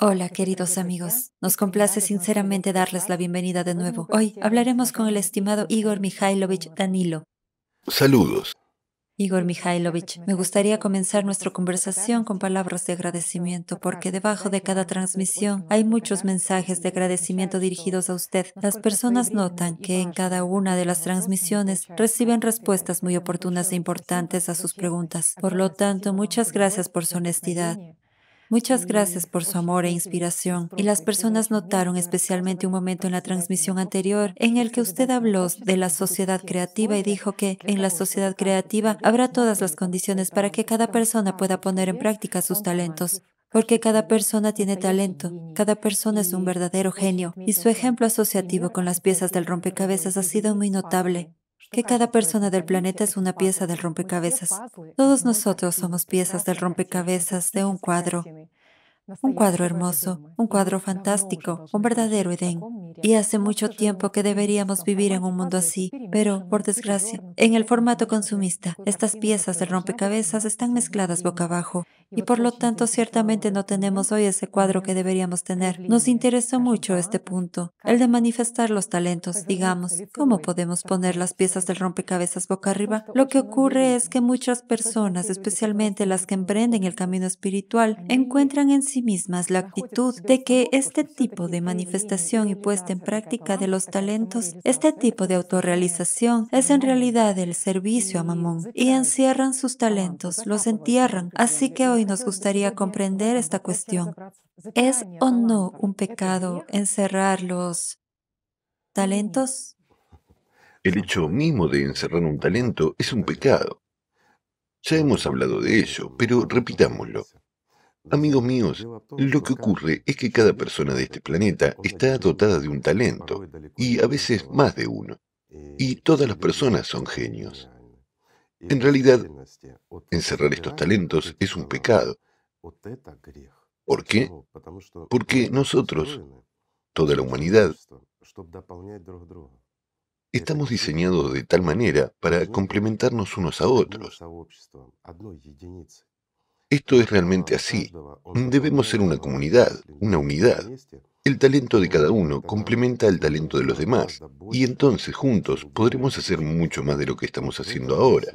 Hola, pues, queridos amigos. Nos este, complace sinceramente este darles la bienvenida de pues, nuevo. Hoy hablaremos con el estimado Igor Mikhailovich Danilo. Saludos. Igor pues, Mikhailovich, me gustaría comenzar nuestra conversación con palabras de agradecimiento, porque debajo de cada transmisión hay muchos mensajes de agradecimiento dirigidos a usted. Las personas notan que en cada una de las transmisiones reciben respuestas muy oportunas e importantes a sus preguntas. Por lo tanto, muchas gracias por su honestidad. Muchas gracias por su amor e inspiración. Y las personas notaron especialmente un momento en la transmisión anterior en el que usted habló de la sociedad creativa y dijo que en la sociedad creativa habrá todas las condiciones para que cada persona pueda poner en práctica sus talentos. Porque cada persona tiene talento, cada persona es un verdadero genio, y su ejemplo asociativo con las piezas del rompecabezas ha sido muy notable que cada persona del planeta es una pieza del rompecabezas. Todos nosotros somos piezas del rompecabezas de un cuadro. Un cuadro hermoso, un cuadro fantástico, un verdadero Edén. Y hace mucho tiempo que deberíamos vivir en un mundo así, pero, por desgracia, en el formato consumista, estas piezas del rompecabezas están mezcladas boca abajo y por lo tanto ciertamente no tenemos hoy ese cuadro que deberíamos tener. Nos interesó mucho este punto, el de manifestar los talentos, digamos, cómo podemos poner las piezas del rompecabezas boca arriba. Lo que ocurre es que muchas personas, especialmente las que emprenden el camino espiritual, encuentran en sí mismas la actitud de que este tipo de manifestación y puesta en práctica de los talentos, este tipo de autorrealización, es en realidad el servicio a Mamón y encierran sus talentos, los entierran. Así que hoy nos gustaría comprender esta cuestión. ¿Es o no un pecado encerrar los talentos? El hecho mismo de encerrar un talento es un pecado. Ya hemos hablado de ello, pero repitámoslo. Amigos míos, lo que ocurre es que cada persona de este planeta está dotada de un talento, y a veces más de uno. Y todas las personas son genios. En realidad, este encerrar estos talentos es un pecado. ¿Por qué? Porque nosotros, toda la humanidad, este estamos diseñados de tal manera para complementarnos unos a otros. Esto es realmente así. Debemos ser una comunidad, una unidad. Este el talento de cada uno complementa el talento de los demás y entonces juntos podremos hacer mucho más de lo que estamos haciendo ahora.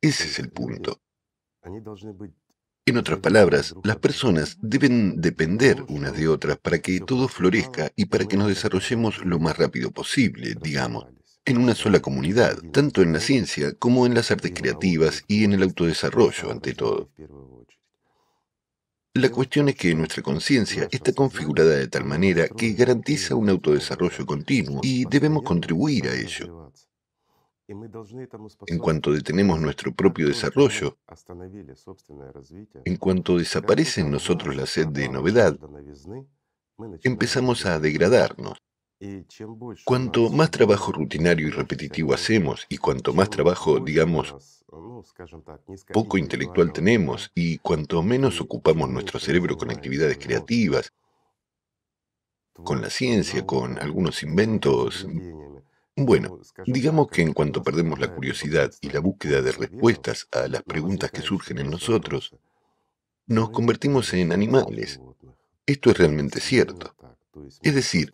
Ese es el punto. En otras palabras, las personas deben depender unas de otras para que todo florezca y para que nos desarrollemos lo más rápido posible, digamos, en una sola comunidad, tanto en la ciencia como en las artes creativas y en el autodesarrollo, ante todo. Este la cuestión es que nuestra conciencia está configurada de tal manera que garantiza un autodesarrollo continuo y debemos contribuir a ello. En cuanto detenemos nuestro propio desarrollo, en cuanto desaparece en nosotros la sed de novedad, empezamos a degradarnos. Cuanto más trabajo rutinario y repetitivo hacemos y cuanto más trabajo, digamos, poco intelectual tenemos y cuanto menos ocupamos nuestro cerebro con actividades creativas, con la ciencia, con algunos inventos, bueno, digamos que en cuanto perdemos la curiosidad y la este, búsqueda de este respuestas a las preguntas que surgen en nosotros, nos convertimos en animales. Esto es realmente cierto. Es decir,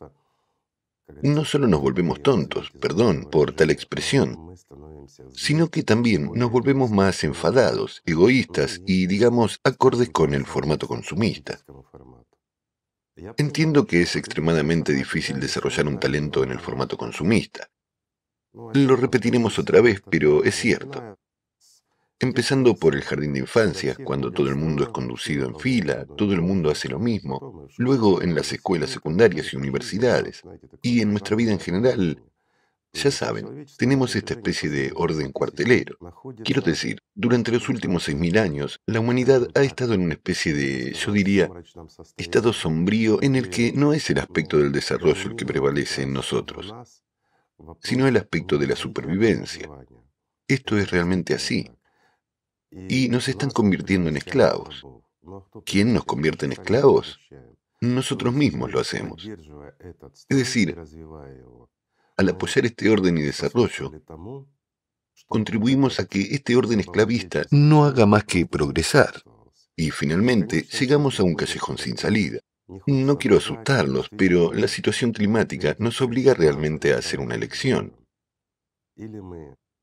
no solo nos volvemos tontos, perdón por tal expresión, sino que también nos volvemos más enfadados, egoístas y, digamos, acordes con el formato consumista. Entiendo que es extremadamente difícil desarrollar un talento en el formato consumista. Lo repetiremos otra vez, pero es cierto. Empezando por el jardín de infancia, cuando todo el mundo es conducido en fila, todo el mundo hace lo mismo, luego en las escuelas secundarias y universidades, y en nuestra vida en general, ya saben, tenemos esta especie de orden cuartelero. Quiero decir, durante los últimos 6.000 años, la humanidad ha estado en una especie de, yo diría, estado sombrío en el que no es el aspecto del desarrollo el que prevalece en nosotros, sino el aspecto de la supervivencia. Esto es realmente así y nos están convirtiendo en esclavos. ¿Quién nos convierte en esclavos? Nosotros mismos lo hacemos. Es decir, al apoyar este orden y desarrollo, contribuimos a que este orden esclavista no haga más que progresar. Y finalmente llegamos a un callejón sin salida. No quiero asustarlos, pero la situación climática nos obliga realmente a hacer una elección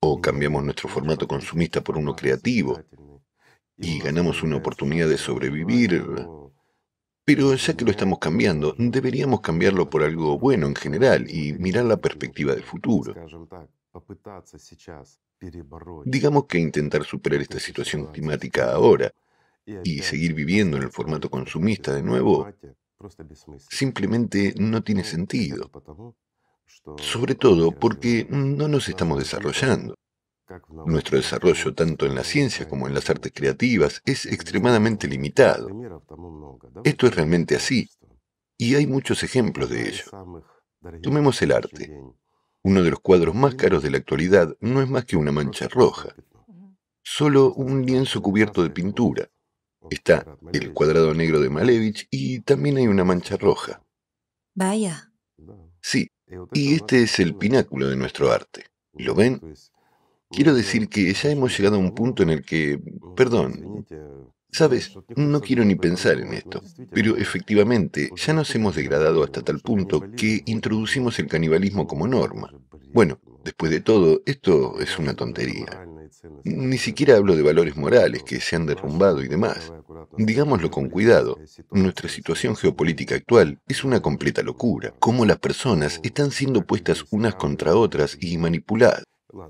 o cambiamos nuestro formato consumista por uno creativo y ganamos una oportunidad de sobrevivir. Pero ya que lo estamos cambiando, deberíamos cambiarlo por algo bueno en general y mirar la perspectiva del futuro. Digamos que intentar superar esta situación climática ahora y seguir viviendo en el formato consumista de nuevo simplemente no tiene sentido sobre todo porque no nos estamos desarrollando. Nuestro desarrollo, tanto en la ciencia como en las artes creativas, es extremadamente limitado. Esto es realmente así, y hay muchos ejemplos de ello. Tomemos el arte. Uno de los cuadros más caros de la actualidad no es más que una mancha roja, solo un lienzo cubierto de pintura. Está el cuadrado negro de Malevich y también hay una mancha roja. Vaya. Sí, y este es el pináculo de nuestro arte. ¿Lo ven? Quiero decir que ya hemos llegado a un punto en el que, perdón, sabes, no quiero ni pensar en esto, pero efectivamente ya nos hemos degradado hasta tal punto que introducimos el canibalismo como norma. Bueno, después de todo, esto es una tontería. Ni siquiera hablo de valores morales que se han derrumbado y demás. Digámoslo con cuidado, nuestra situación geopolítica actual es una completa locura, cómo las personas están siendo puestas unas contra otras y manipuladas.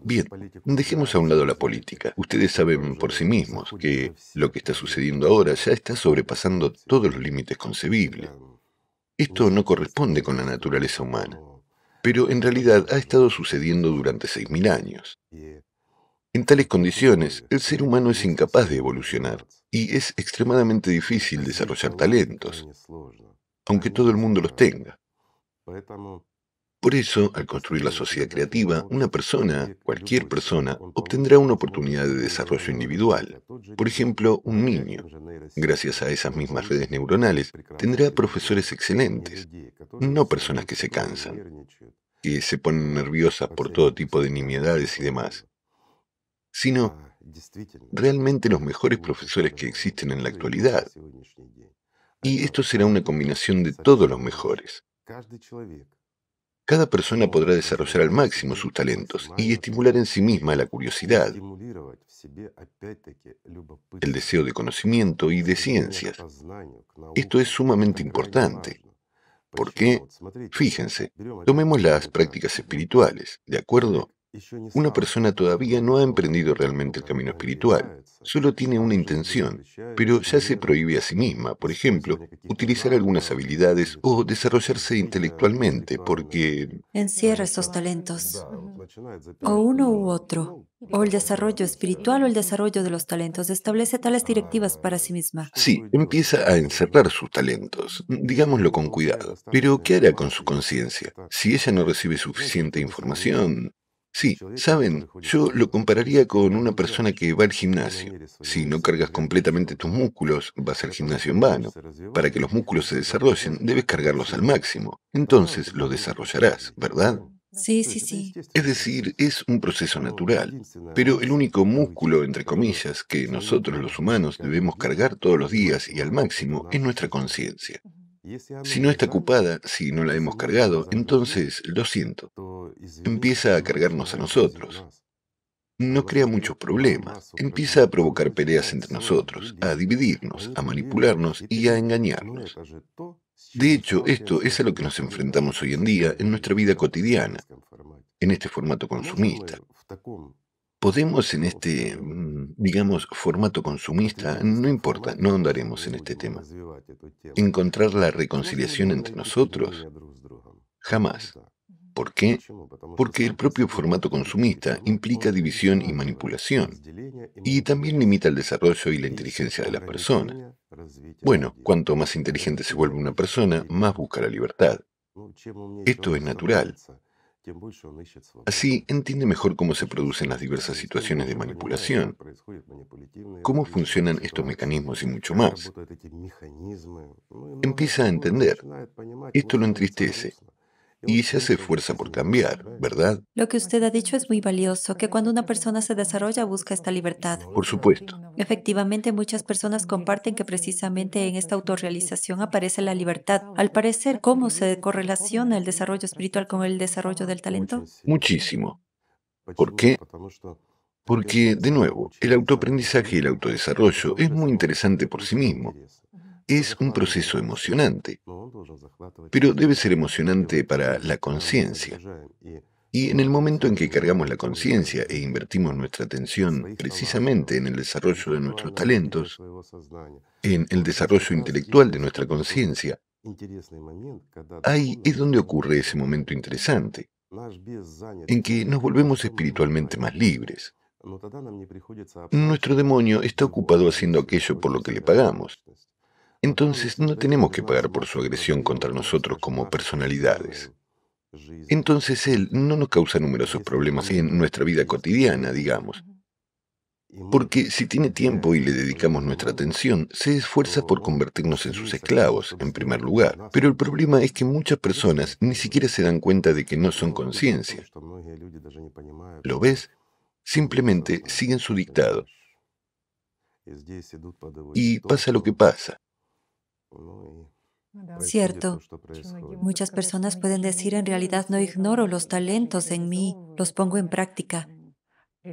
Bien, dejemos a un lado la política. Ustedes saben por sí mismos que lo que está este, sucediendo ahora ya está sobrepasando este, todos los límites concebibles. Esto no corresponde con la naturaleza humana, pero en realidad ha estado sucediendo durante 6.000 años. En tales condiciones, el ser humano es incapaz de evolucionar y es extremadamente difícil desarrollar talentos, aunque todo el mundo los tenga. Por eso, al construir la sociedad creativa, una persona, cualquier persona, obtendrá una oportunidad de desarrollo individual. Por ejemplo, un niño, gracias a esas mismas redes neuronales, tendrá profesores excelentes, no personas que se cansan, que se ponen nerviosas por todo tipo de nimiedades y demás sino ah, realmente los mejores profesores que existen en la actualidad. Y э, esto será una combinación de todos los mejores. Cada persona podrá desarrollar al máximo sus talentos y estimular en sí misma la curiosidad, el deseo de conocimiento y de ciencias. Esto es sumamente importante. porque, Fíjense, tomemos las prácticas espirituales, ¿de acuerdo? Una persona todavía no ha emprendido realmente el camino espiritual, solo tiene una intención, pero ya se prohíbe a sí misma, por ejemplo, utilizar algunas habilidades o desarrollarse intelectualmente porque... Encierra esos talentos, o uno u otro, o el desarrollo espiritual o el desarrollo de los talentos, establece tales directivas para sí misma. Sí, empieza a encerrar sus talentos, digámoslo con cuidado, pero ¿qué hará con su conciencia? Si ella no recibe suficiente información, Sí, saben, yo lo compararía con una persona que va al gimnasio. Si no cargas completamente tus músculos, vas al gimnasio en vano. Para que los músculos se desarrollen, debes cargarlos al máximo. Entonces los desarrollarás, ¿verdad? Sí, sí, sí. Es decir, es un proceso natural, pero el único músculo, entre comillas, que nosotros los humanos debemos cargar todos los días y al máximo es nuestra conciencia. Si no está ocupada, si no la hemos cargado, entonces, lo siento, empieza a cargarnos a nosotros. No crea muchos problemas, empieza a provocar peleas entre nosotros, a dividirnos, a manipularnos y a engañarnos. De hecho, esto es a lo que nos enfrentamos hoy en día en nuestra vida cotidiana, en este formato consumista. Podemos en este, mm, digamos, formato consumista, no importa, no andaremos en este tema, encontrar la reconciliación entre nosotros. Jamás. ¿Por qué? Porque el propio formato consumista implica división y manipulación, y también limita el desarrollo y la inteligencia de la persona. Bueno, cuanto más inteligente se vuelve una persona, más busca la libertad. Esto es natural, Así entiende mejor cómo se producen las diversas situaciones de manipulación, cómo funcionan estos mecanismos y mucho más. Empieza a entender. Esto lo entristece, y se hace fuerza por cambiar, ¿verdad? Lo que usted ha dicho es muy valioso, que cuando una persona se desarrolla busca esta libertad. Por supuesto. Efectivamente, muchas personas comparten que precisamente en esta autorrealización aparece la libertad. Al parecer, ¿cómo se correlaciona el desarrollo espiritual con el desarrollo del talento? Muchísimo. ¿Por qué? Porque, de nuevo, el autoaprendizaje y el autodesarrollo es muy interesante por sí mismo. Es un proceso emocionante, pero debe ser emocionante para la conciencia. Y en el momento en que cargamos la conciencia e invertimos nuestra atención precisamente en el desarrollo de nuestros talentos, en el desarrollo intelectual de nuestra conciencia, ahí es donde ocurre ese momento interesante, en que nos volvemos espiritualmente más libres. Nuestro demonio está ocupado haciendo aquello por lo que le pagamos, este entonces no tenemos que pagar por su agresión contra nosotros como personalidades. Entonces él no nos causa numerosos problemas en nuestra vida cotidiana, digamos. Porque si tiene tiempo y le dedicamos nuestra atención, se esfuerza por convertirnos en sus esclavos, en primer lugar. Pero el problema es que muchas personas ni siquiera se dan cuenta de que no son conciencia. ¿Lo ves? Simplemente siguen su dictado. Y pasa lo que pasa. Cierto, muchas personas pueden decir en realidad no ignoro los talentos en mí, los pongo en práctica,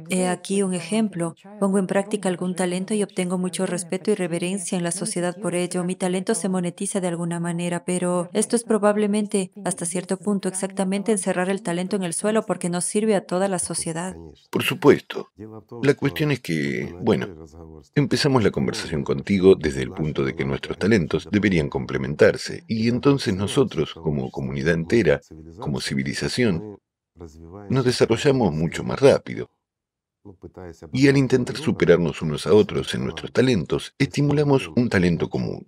He aquí un ejemplo. Pongo en práctica algún talento y obtengo mucho respeto y reverencia en la sociedad por ello. Mi talento se monetiza de alguna manera, pero esto es probablemente, hasta cierto punto, exactamente encerrar el talento en el suelo porque no sirve a toda la sociedad. Por supuesto. La cuestión es que, bueno, empezamos la conversación contigo desde el punto de que nuestros talentos deberían complementarse y entonces nosotros, como comunidad entera, como civilización, nos desarrollamos mucho más rápido. Y al intentar superarnos unos a otros en nuestros talentos, estimulamos un talento común.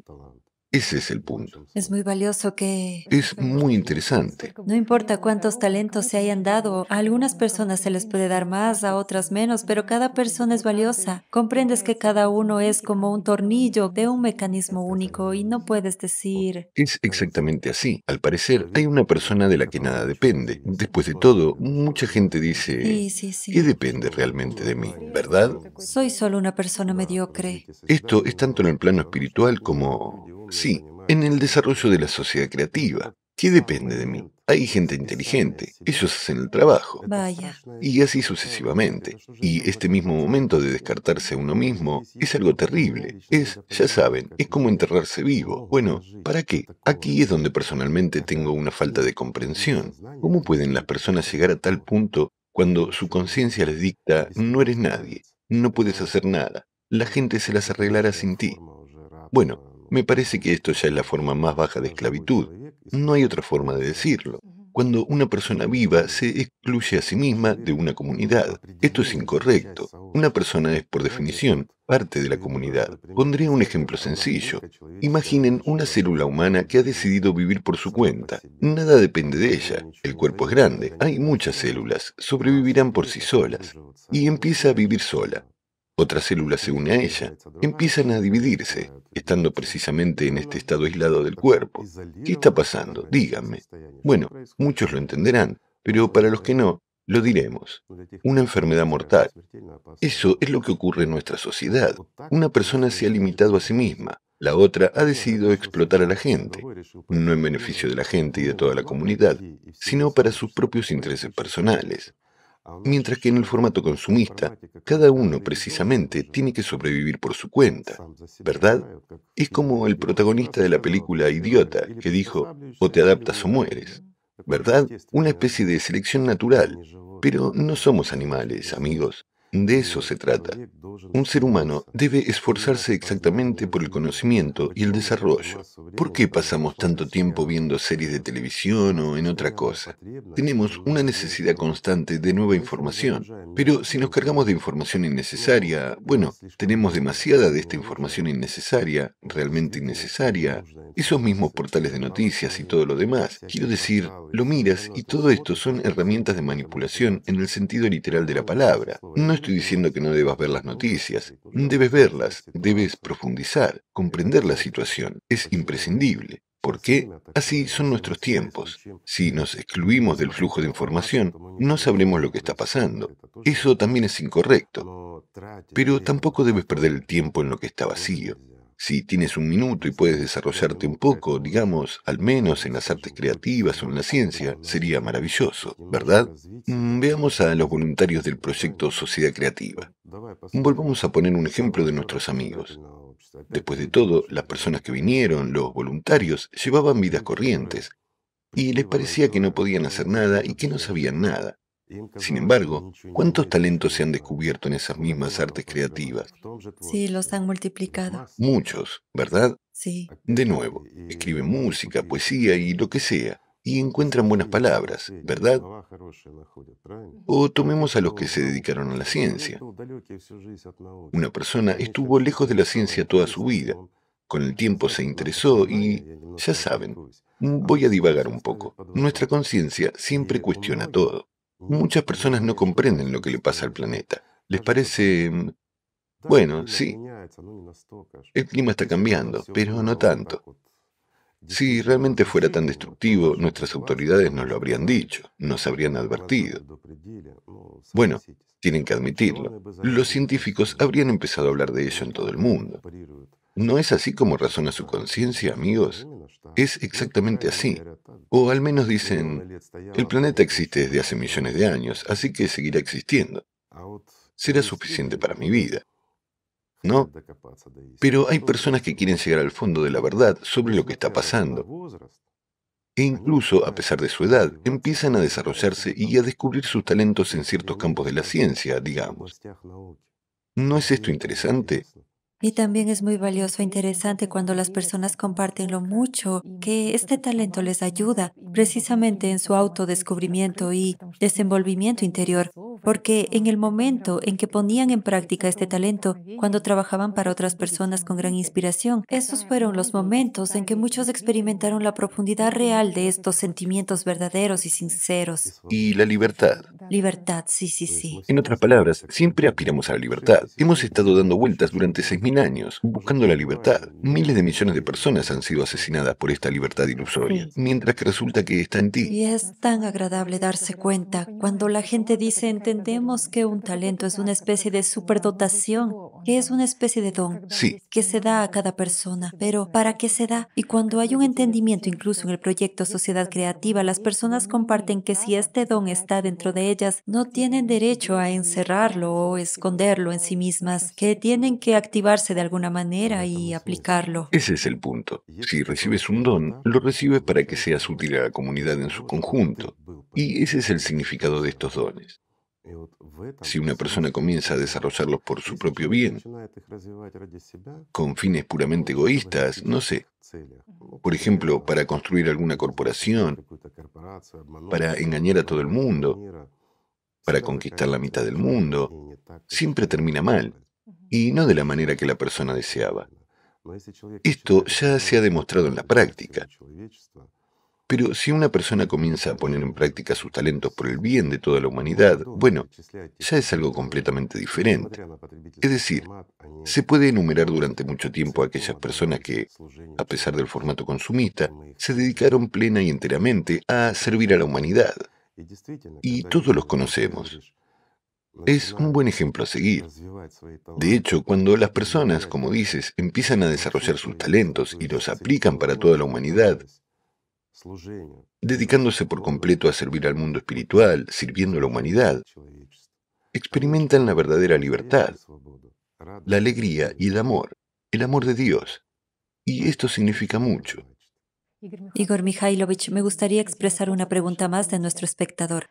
Ese es el punto. Es muy valioso que... Es muy interesante. No importa cuántos talentos se hayan dado, a algunas personas se les puede dar más, a otras menos, pero cada persona es valiosa. Comprendes que cada uno es como un tornillo de un mecanismo único y no puedes decir... Es exactamente así. Al parecer, hay una persona de la que nada depende. Después de todo, mucha gente dice... Sí, sí, sí. ¿Qué depende realmente de mí? ¿Verdad? Soy solo una persona mediocre. Esto es tanto en el plano espiritual como Sí, en el desarrollo de la sociedad creativa. ¿Qué depende de mí? Hay gente inteligente, ellos hacen el trabajo. Vaya. Y así sucesivamente. Y este mismo momento de descartarse a uno mismo es algo terrible. Es, ya saben, es como enterrarse vivo. Bueno, ¿para qué? Aquí es donde personalmente tengo una falta de comprensión. ¿Cómo pueden las personas llegar a tal punto cuando su conciencia les dicta, no eres nadie, no puedes hacer nada, la gente se las arreglará sin ti? Bueno, me parece que esto ya es la forma más baja de esclavitud. No hay otra forma de decirlo. Cuando una persona viva se excluye a sí misma de una comunidad. Esto es incorrecto. Una persona es, por definición, parte de la comunidad. Pondría un ejemplo sencillo. Imaginen una célula humana que ha decidido vivir por su cuenta. Nada depende de ella. El cuerpo es grande, hay muchas células, sobrevivirán por sí solas. Y empieza a vivir sola. Otra célula se une a ella. Empiezan a dividirse, estando precisamente en este estado aislado del cuerpo. ¿Qué está pasando? Díganme. Bueno, muchos lo entenderán, pero para los que no, lo diremos. Una enfermedad mortal. Eso es lo que ocurre en nuestra sociedad. Una persona se ha limitado a sí misma, la otra ha decidido explotar a la gente, no en beneficio de la gente y de toda la comunidad, sino para sus propios intereses personales. Mientras que en el formato consumista, cada uno precisamente tiene que sobrevivir por su cuenta, ¿verdad? Es como el protagonista de la película Idiota, que dijo, o te adaptas o mueres, ¿verdad? Una especie de selección natural, pero no somos animales, amigos. De eso se trata. Un ser humano debe esforzarse exactamente por el conocimiento y el desarrollo. ¿Por qué pasamos tanto tiempo viendo series de televisión o en otra cosa? Tenemos una necesidad constante de nueva información, pero si nos cargamos de información innecesaria, bueno, tenemos demasiada de esta información innecesaria, realmente innecesaria, esos mismos portales de noticias y todo lo demás. Quiero decir, lo miras y todo esto son herramientas de manipulación en el sentido literal de la palabra. No estoy diciendo que no debas ver las noticias, debes verlas, debes profundizar, comprender la situación, es imprescindible. ¿Por qué? así son nuestros tiempos. Si nos excluimos del flujo de información, no sabremos lo que está pasando. Eso también es incorrecto. Pero tampoco debes perder el tiempo en lo que está vacío si tienes un minuto y puedes desarrollarte un poco, digamos, al menos en las artes creativas o en la ciencia, sería maravilloso, ¿verdad? Mm, veamos a los voluntarios del proyecto Sociedad Creativa. Volvamos a poner un ejemplo de nuestros amigos. Después de todo, las personas que vinieron, los voluntarios, llevaban vidas corrientes, y les parecía que no podían hacer nada y que no sabían nada. Sin embargo, ¿cuántos talentos se han descubierto en esas mismas artes creativas? Sí, los han multiplicado. Muchos, ¿verdad? Sí. De nuevo, escriben música, poesía y lo que sea, y encuentran buenas palabras, ¿verdad? O tomemos a los que se dedicaron a la ciencia. Una persona estuvo lejos de la ciencia toda su vida, con el tiempo se interesó y, ya saben, voy a divagar un poco. Nuestra conciencia siempre cuestiona todo. Muchas personas no comprenden lo que le pasa al planeta. Les parece... Mm, bueno, sí. El clima está cambiando, pero no tanto. Si realmente fuera tan destructivo, nuestras autoridades nos lo habrían dicho, nos habrían advertido. Bueno, tienen que admitirlo. Los científicos habrían empezado a hablar de ello en todo el mundo. ¿No es así como razona su conciencia, amigos? Es exactamente así. O al menos dicen, el planeta existe desde hace millones de años, así que seguirá existiendo. Será suficiente para mi vida. ¿No? Pero hay personas que quieren llegar al fondo de la verdad sobre lo que está pasando. E incluso, a pesar de su edad, empiezan a desarrollarse y a descubrir sus talentos en ciertos campos de la ciencia, digamos. Este ¿No es esto interesante? Y también es muy valioso e interesante cuando las personas comparten lo mucho que este talento les ayuda precisamente en su autodescubrimiento y desenvolvimiento interior, porque en el momento en que ponían en práctica este talento, cuando trabajaban para otras personas con gran inspiración, esos fueron los momentos en que muchos experimentaron la profundidad real de estos sentimientos verdaderos y sinceros. Y la libertad. Libertad, sí, sí, sí. En otras palabras, siempre aspiramos a la libertad. Hemos estado dando vueltas durante seis años, buscando la libertad. Miles de millones de personas han sido asesinadas por esta libertad ilusoria, mientras que resulta que está en ti. Y es tan agradable darse cuenta cuando la gente dice entendemos que un talento es una especie de superdotación, que es una especie de don que se da a cada persona, pero ¿para qué se da? Y cuando hay un entendimiento incluso en el proyecto Sociedad Creativa, las personas comparten que si este don está dentro de ellas, no tienen derecho a encerrarlo o esconderlo en sí mismas, que tienen que activar de alguna manera y aplicarlo. Ese es el punto. Si recibes un don, lo recibes para que seas útil a la comunidad en su conjunto. Y ese es el significado de estos dones. Si una persona comienza a desarrollarlos por su propio bien, con fines puramente egoístas, no sé, por ejemplo, para construir alguna corporación, para engañar a todo el mundo, para conquistar la mitad del mundo, siempre termina mal y no de la manera que la persona deseaba. Esto ya se ha demostrado en la este práctica. Pero si una persona comienza a poner en práctica sus talentos por el bien de toda la humanidad, bueno, ya es algo completamente diferente. Es decir, se puede enumerar durante mucho tiempo a aquellas personas que, a pesar del formato consumista, se dedicaron plena y enteramente a servir a la humanidad. Y todos los conocemos es un buen ejemplo a seguir. De hecho, cuando las personas, como dices, empiezan a desarrollar sus talentos y los aplican para toda la humanidad, dedicándose por completo a servir al mundo espiritual, sirviendo a la humanidad, experimentan la verdadera libertad, la alegría y el amor, el amor de Dios. Y esto significa mucho. Igor Mikhailovich, me gustaría expresar una pregunta más de nuestro espectador.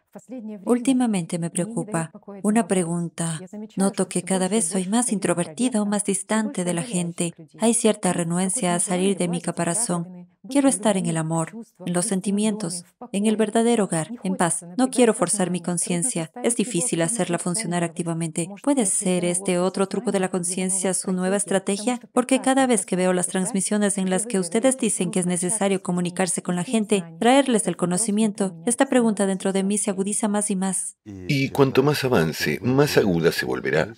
Últimamente me preocupa una pregunta. Noto que cada vez soy más introvertida o más distante de la gente. Hay cierta renuencia a salir de mi caparazón. Quiero estar en el amor, en los sentimientos, en el verdadero hogar, en paz. No quiero forzar mi conciencia. Es difícil hacerla funcionar activamente. ¿Puede ser este otro truco de la conciencia su nueva estrategia? Porque cada vez que veo las transmisiones en las que ustedes dicen que es necesario comunicarse con la gente, traerles el conocimiento. Esta pregunta dentro de mí se agudiza más y más. Y cuanto más avance, más aguda se volverá.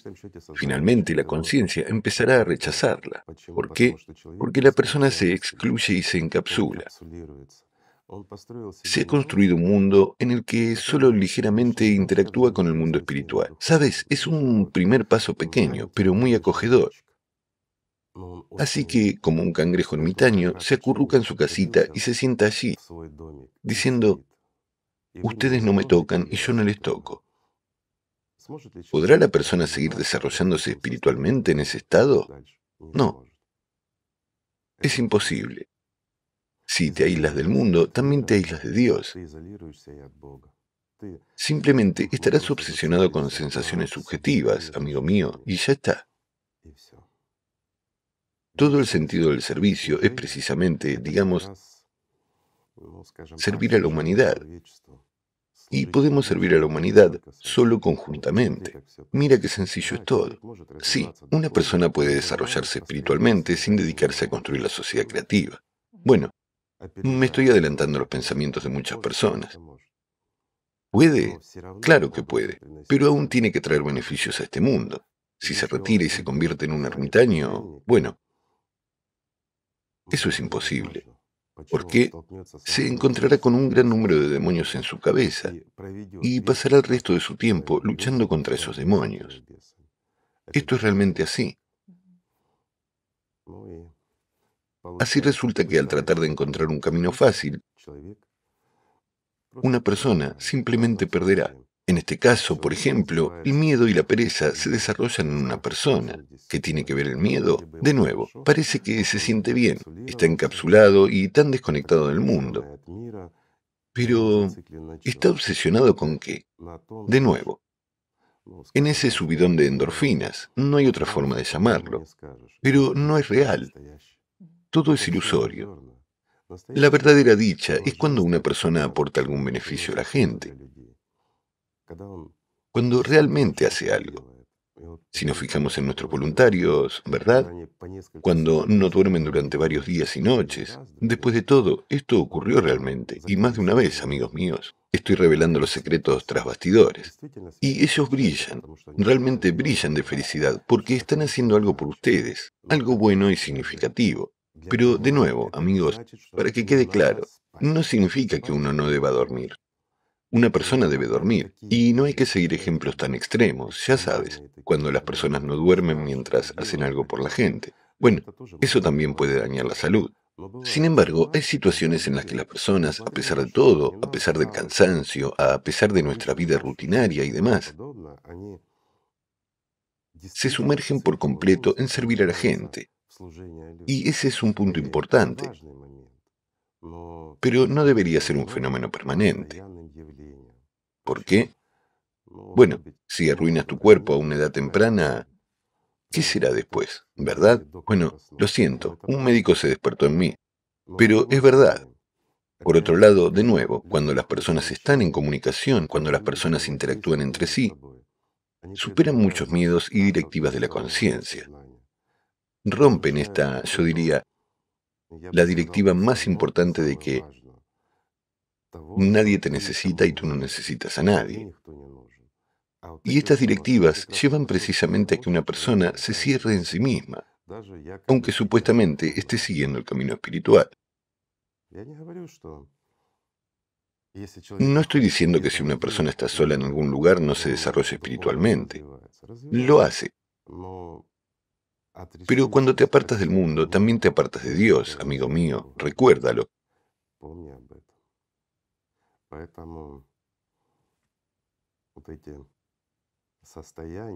Finalmente la conciencia empezará a rechazarla. ¿Por qué? Porque la persona se excluye y se encapsula. Se ha construido un mundo en el que solo ligeramente interactúa con el mundo espiritual. Sabes, es un primer paso pequeño, pero muy acogedor. Así que, como un cangrejo ermitaño, se acurruca en su casita y se sienta allí, diciendo, ustedes no me tocan y yo no les toco. ¿Podrá la persona seguir desarrollándose espiritualmente en ese estado? No. Es imposible. Si te aíslas del mundo, también te aíslas de Dios. Simplemente estarás obsesionado con sensaciones subjetivas, amigo mío, y ya está. Todo el sentido del servicio es precisamente, digamos, servir a la humanidad. Y podemos servir a la humanidad solo conjuntamente. Mira qué sencillo es todo. Sí, una persona puede desarrollarse espiritualmente sin dedicarse a construir la sociedad creativa. Bueno, me estoy adelantando a los pensamientos de muchas personas. ¿Puede? Claro que puede, pero aún tiene que traer beneficios a este mundo. Si se retira y se convierte en un ermitaño, bueno, eso es imposible, porque se encontrará con un gran número de demonios en su cabeza y pasará el resto de su tiempo luchando contra esos demonios. Esto es realmente así. Así resulta que al tratar de encontrar un camino fácil, una persona simplemente perderá en este caso, por ejemplo, el miedo y la pereza se desarrollan en una persona. ¿Qué tiene que ver el miedo? De nuevo, parece que se siente bien, está encapsulado y tan desconectado del mundo. Pero, ¿está obsesionado con qué? De nuevo, en ese subidón de endorfinas, no hay otra forma de llamarlo, pero no es real. Todo es ilusorio. La verdadera dicha es cuando una persona aporta algún beneficio a la gente cuando realmente hace algo. Si nos fijamos en nuestros voluntarios, ¿verdad? Cuando no duermen durante varios días y noches. Después de todo, esto ocurrió realmente, y más de una vez, amigos míos. Estoy revelando los secretos tras bastidores. Y ellos brillan, realmente brillan de felicidad, porque están haciendo algo por ustedes, algo bueno y significativo. Pero, de nuevo, amigos, para que quede claro, no significa que uno no deba dormir. Una persona debe dormir y no hay que seguir ejemplos tan extremos, ya sabes, cuando las personas no duermen mientras hacen algo por la gente. Bueno, eso también puede dañar la salud. Sin embargo, hay situaciones en las que las personas, a pesar de todo, a pesar del cansancio, a pesar de nuestra vida rutinaria y demás, se sumergen por completo en servir a la gente. Y ese es un punto importante. Pero no debería ser un fenómeno permanente. ¿Por qué? Bueno, si arruinas tu cuerpo a una edad temprana, ¿qué será después? ¿Verdad? Bueno, lo siento, un médico se despertó en mí. Pero es verdad. Por otro lado, de nuevo, cuando las personas están en comunicación, cuando las personas interactúan entre sí, eh. superan muchos miedos y directivas de la conciencia. Rompen esta, yo diría, la directiva más importante de que Nadie te necesita y tú no necesitas a nadie. Y estas directivas llevan precisamente a que una persona se cierre en sí misma, aunque supuestamente esté siguiendo el camino espiritual. No estoy diciendo que si una persona está sola en algún lugar no se desarrolle espiritualmente. Lo hace. Pero cuando te apartas del mundo, también te apartas de Dios, amigo mío, recuérdalo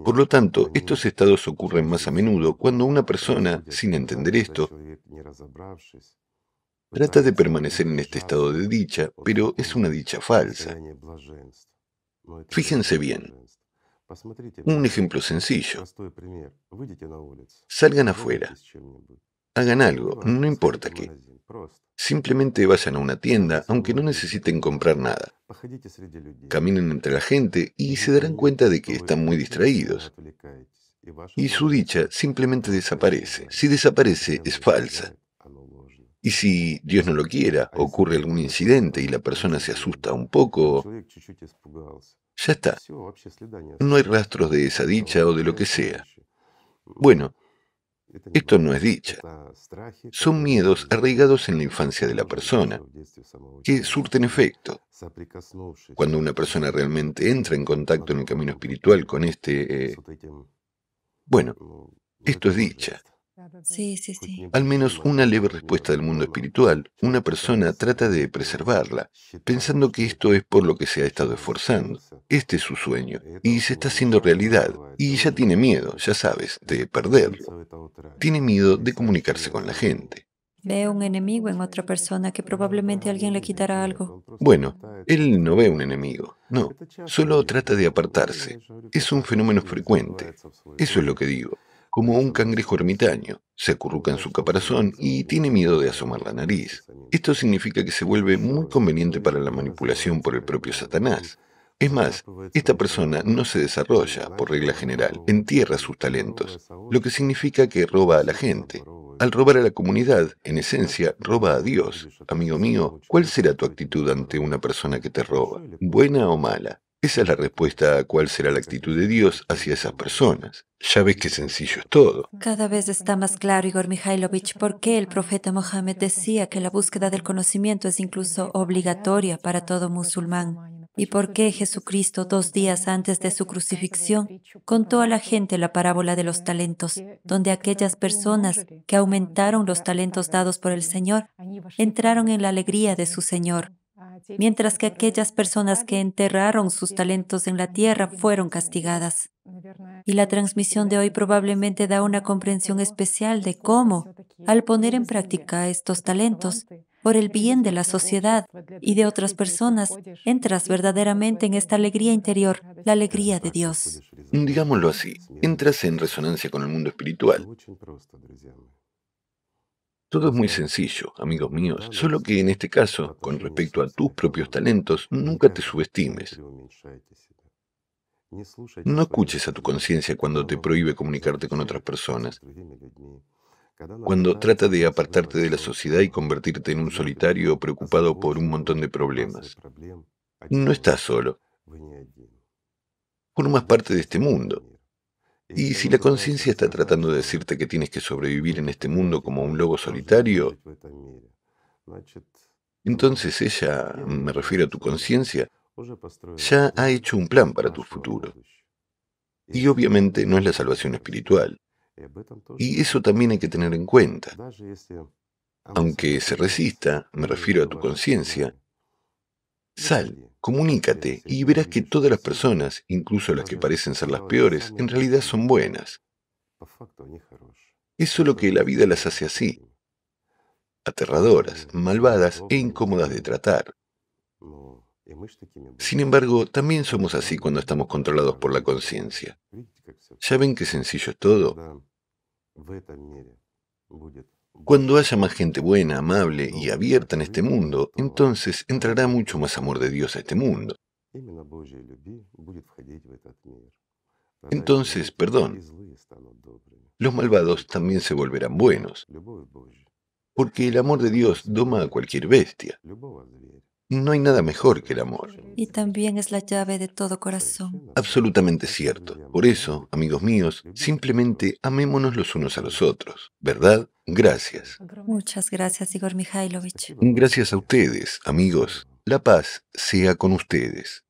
por lo tanto, estos estados ocurren más a menudo cuando una persona, sin entender esto, trata de permanecer en este estado de dicha, pero es una dicha falsa. Fíjense bien. Un ejemplo sencillo. Salgan afuera. Hagan algo, no importa qué. Simplemente vayan a una tienda, aunque no necesiten comprar nada. Caminen entre la gente y se darán cuenta de que están muy distraídos. Y su dicha simplemente desaparece. Si desaparece, es falsa. Y si, Dios no lo quiera, ocurre algún incidente y la persona se asusta un poco, ya está. No hay rastros de esa dicha o de lo que sea. Bueno, esto no es dicha. Son miedos arraigados en la infancia de la persona, que surten efecto. Cuando una persona realmente entra en contacto en el camino espiritual con este... Eh, bueno, esto es dicha. Sí, sí, sí. Al menos una leve respuesta del mundo espiritual, una persona trata de preservarla, pensando que esto es por lo que se ha estado esforzando. Este es su sueño, y se está haciendo realidad, y ya tiene miedo, ya sabes, de perderlo. Tiene miedo de comunicarse con la gente. Ve un enemigo en otra persona que probablemente alguien le quitará algo. Bueno, él no ve un enemigo, no, solo trata de apartarse. Es un fenómeno frecuente. Eso es lo que digo como un cangrejo ermitaño. Se acurruca en su caparazón y tiene miedo de asomar la nariz. Esto significa que se vuelve muy conveniente para la manipulación por el propio Satanás. Es más, esta persona no se desarrolla, por regla general, entierra sus talentos, lo que significa que roba a la gente. Al robar a la comunidad, en esencia, roba a Dios. Amigo mío, ¿cuál será tu actitud ante una persona que te roba? ¿Buena o mala? Esa es la respuesta a cuál será la actitud de Dios hacia esas personas. Ya ves qué sencillo es todo. Cada vez está más claro, Igor Mikhailovich, por qué el profeta Mohammed decía que la búsqueda del conocimiento es incluso obligatoria para todo musulmán. ¿Y por qué Jesucristo, dos días antes de su crucifixión, contó a la gente la parábola de los talentos, donde aquellas personas que aumentaron los talentos dados por el Señor entraron en la alegría de su Señor Ah, mientras que aquellas personas que enterraron sus talentos en la tierra fueron castigadas. Y la transmisión de hoy probablemente da una comprensión especial de cómo, al poner en práctica estos talentos, por el bien de la sociedad y de otras personas, entras verdaderamente en esta alegría interior, la alegría de Dios. Digámoslo así, entras en resonancia con el mundo espiritual. Todo es muy sencillo, amigos míos, solo que en este caso, con respecto a tus propios talentos, nunca te subestimes. No escuches a tu conciencia cuando te prohíbe comunicarte con otras personas, cuando trata de apartarte de la sociedad y convertirte en un solitario preocupado por un montón de problemas. No estás solo. Formas parte de este mundo. Y si la conciencia está tratando de decirte que tienes que sobrevivir en este mundo como un lobo solitario, entonces ella, me refiero a tu conciencia, ya ha hecho un plan para tu futuro. Y obviamente no es la salvación espiritual. Y eso también hay que tener en cuenta. Aunque se resista, me refiero a tu conciencia, sal, Comunícate y verás que todas las personas, incluso las que parecen ser las peores, en realidad son buenas. Es solo que la vida las hace así, aterradoras, mm, malvadas e incómodas de tratar. Sin embargo, también somos así cuando estamos controlados por la conciencia. ¿Ya ven qué sencillo es todo? Cuando haya más gente buena, amable y abierta en este mundo, entonces entrará mucho más amor de Dios a este mundo. Entonces, perdón, los malvados también se volverán buenos, porque el amor de Dios doma a cualquier bestia. No hay nada mejor que el amor. Y también es la llave de todo corazón. Absolutamente cierto. Por eso, amigos míos, simplemente amémonos los unos a los otros, ¿verdad? Gracias. Muchas gracias, Igor Mikhailovich. Gracias a ustedes, amigos. La paz sea con ustedes.